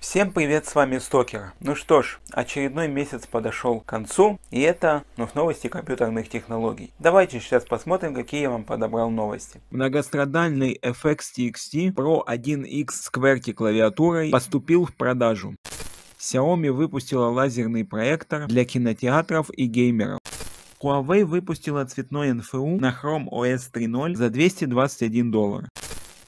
Всем привет, с вами Стокер. Ну что ж, очередной месяц подошел к концу, и это ну, новости компьютерных технологий. Давайте сейчас посмотрим, какие я вам подобрал новости. Многострадальный FX TXT Pro 1X с QWERTY клавиатурой поступил в продажу. Xiaomi выпустила лазерный проектор для кинотеатров и геймеров. Huawei выпустила цветной НФУ на Chrome OS 3.0 за 221 доллар.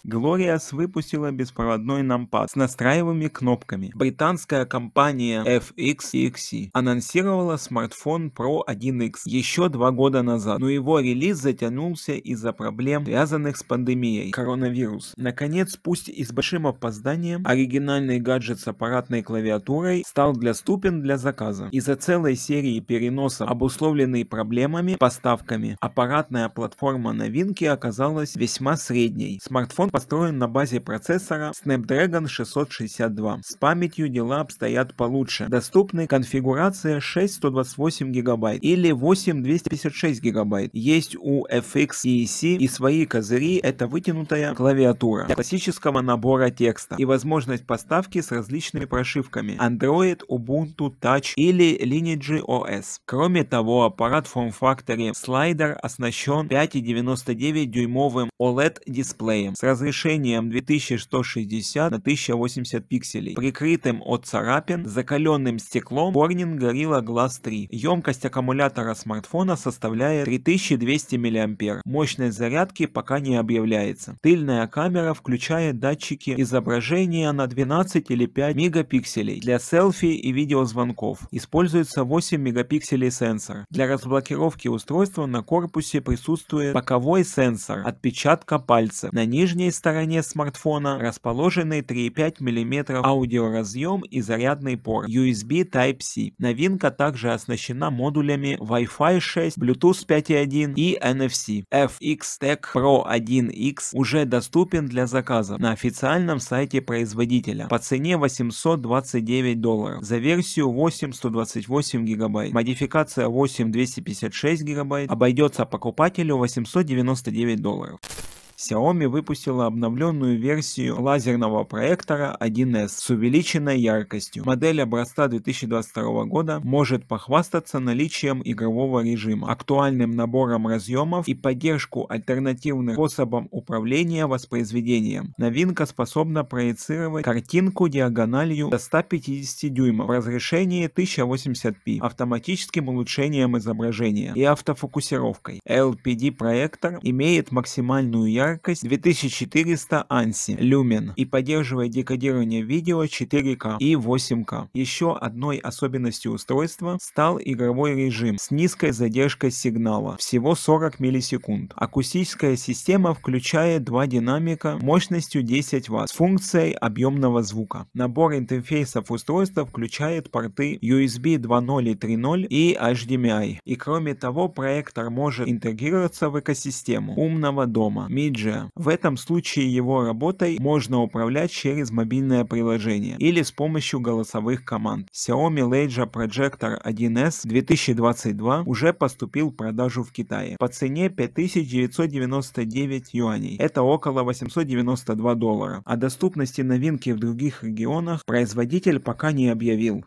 Glorious выпустила беспроводной нампад с настраиваемыми кнопками. Британская компания FXXC анонсировала смартфон Pro 1X еще два года назад, но его релиз затянулся из-за проблем, связанных с пандемией коронавирус. Наконец, пусть и с большим опозданием, оригинальный гаджет с аппаратной клавиатурой стал доступен для заказа. Из-за целой серии переносов, обусловленной проблемами поставками, аппаратная платформа новинки оказалась весьма средней. Смартфон построен на базе процессора Snapdragon 662. С памятью дела обстоят получше. Доступны конфигурация 6128 гигабайт или 8256 гигабайт Есть у FX EEC и свои козыри это вытянутая клавиатура классического набора текста и возможность поставки с различными прошивками Android, Ubuntu, Touch или Lineage OS. Кроме того, аппарат Form Factory Slider оснащен 5,99 дюймовым OLED дисплеем с разрешением 2160 на 1080 пикселей, прикрытым от царапин, закаленным стеклом Corning Gorilla Glass 3. Емкость аккумулятора смартфона составляет 3200 мА. Мощность зарядки пока не объявляется. Тыльная камера включает датчики изображения на 12 или 5 мегапикселей. Для селфи и видеозвонков используется 8 мегапикселей сенсор. Для разблокировки устройства на корпусе присутствует боковой сенсор отпечатка пальца. На нижней внешней стороне смартфона расположены 3,5 мм аудиоразъем и зарядный порт USB Type-C. Новинка также оснащена модулями Wi-Fi 6, Bluetooth 5.1 и NFC. FX-Tech Pro 1X уже доступен для заказа на официальном сайте производителя по цене 829 долларов за версию 8 128 гигабайт. Модификация 8 256 гигабайт обойдется покупателю 899 долларов. Xiaomi выпустила обновленную версию лазерного проектора 1S с увеличенной яркостью. Модель образца 2022 года может похвастаться наличием игрового режима, актуальным набором разъемов и поддержку альтернативных способов управления воспроизведением. Новинка способна проецировать картинку диагональю до 150 дюймов в разрешении 1080p, автоматическим улучшением изображения и автофокусировкой. LPD проектор имеет максимальную яркость яркость 2400 анси люмен и поддерживает декодирование видео 4К и 8К. Еще одной особенностью устройства стал игровой режим с низкой задержкой сигнала, всего 40 миллисекунд. Акустическая система включает два динамика мощностью 10 Вт с функцией объемного звука. Набор интерфейсов устройства включает порты USB 2.0 и 3.0 и HDMI. И кроме того, проектор может интегрироваться в экосистему умного дома, Mi менеджера. В этом случае его работой можно управлять через мобильное приложение или с помощью голосовых команд. Xiaomi Leija Projector 1S 2022 уже поступил в продажу в Китае по цене 5999 юаней. Это около 892 доллара. О доступности новинки в других регионах производитель пока не объявил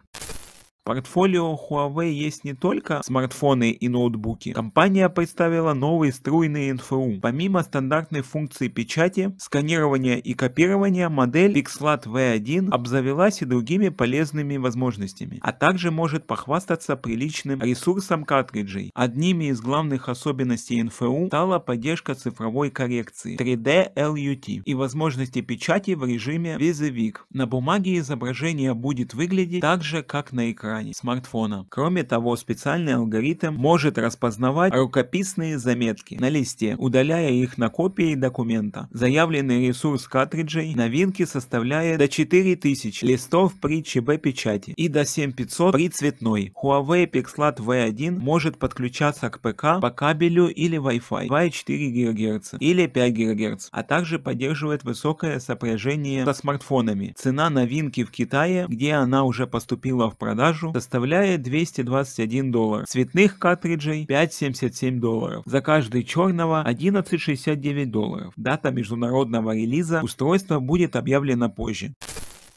портфолио Huawei есть не только смартфоны и ноутбуки. Компания представила новый струйный НФУ. Помимо стандартной функции печати, сканирования и копирования, модель PixLat V1 обзавелась и другими полезными возможностями, а также может похвастаться приличным ресурсом картриджей. Одними из главных особенностей НФУ стала поддержка цифровой коррекции 3D LUT и возможности печати в режиме визовик. На бумаге изображение будет выглядеть так же, как на экране экране смартфона. Кроме того, специальный алгоритм может распознавать рукописные заметки на листе, удаляя их на копии документа. Заявленный ресурс картриджей новинки составляет до 4000 листов при ЧБ-печати и до 7500 при цветной. Huawei Pixlat V1 может подключаться к ПК по кабелю или Wi-Fi 2,4 ГГц или 5 ГГц, а также поддерживает высокое сопряжение со смартфонами. Цена новинки в Китае, где она уже поступила в продажу, продажу составляет 221 доллар. Цветных картриджей 5,77 долларов. За каждый черного 11,69 долларов. Дата международного релиза устройства будет объявлена позже.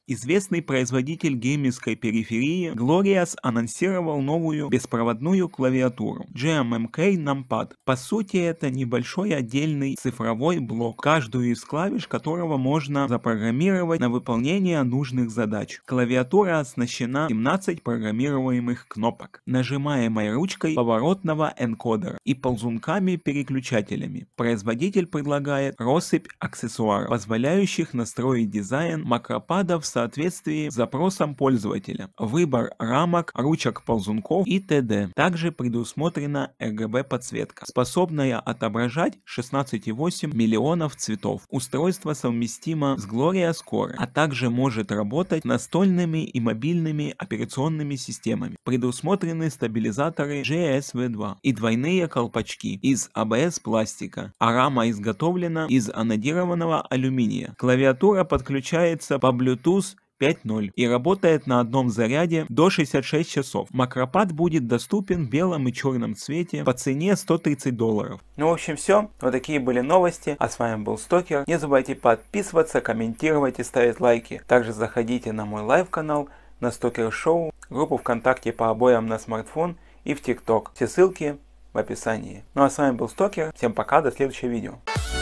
Известный производитель геймерской периферии Glorias анонсировал новую беспроводную клавиатуру GMMK Numpad. По сути это небольшой отдельный цифровой блок, каждую из клавиш которого можно запрограммировать на выполнение нужных задач. Клавиатура оснащена 17 программируемых кнопок, нажимаемой ручкой поворотного энкодера и ползунками-переключателями. Производитель предлагает россыпь аксессуаров, позволяющих настроить дизайн макропадов с соответствии с запросом пользователя, выбор рамок, ручек ползунков и т.д. Также предусмотрена RGB-подсветка, способная отображать 16,8 миллионов цветов. Устройство совместимо с Gloria Score, а также может работать настольными и мобильными операционными системами. Предусмотрены стабилизаторы GSV2 и двойные колпачки из ABS а пластика, а рама изготовлена из анодированного алюминия. Клавиатура подключается по Bluetooth 5.0 и работает на одном заряде до 66 часов. Макропад будет доступен в белом и черном цвете по цене 130 долларов. Ну в общем все, вот такие были новости, а с вами был Стокер. Не забывайте подписываться, комментировать и ставить лайки. Также заходите на мой лайв канал, на Стокер Шоу, группу ВКонтакте по обоям на смартфон и в ТикТок. Все ссылки в описании. Ну а с вами был Стокер, всем пока, до следующего видео.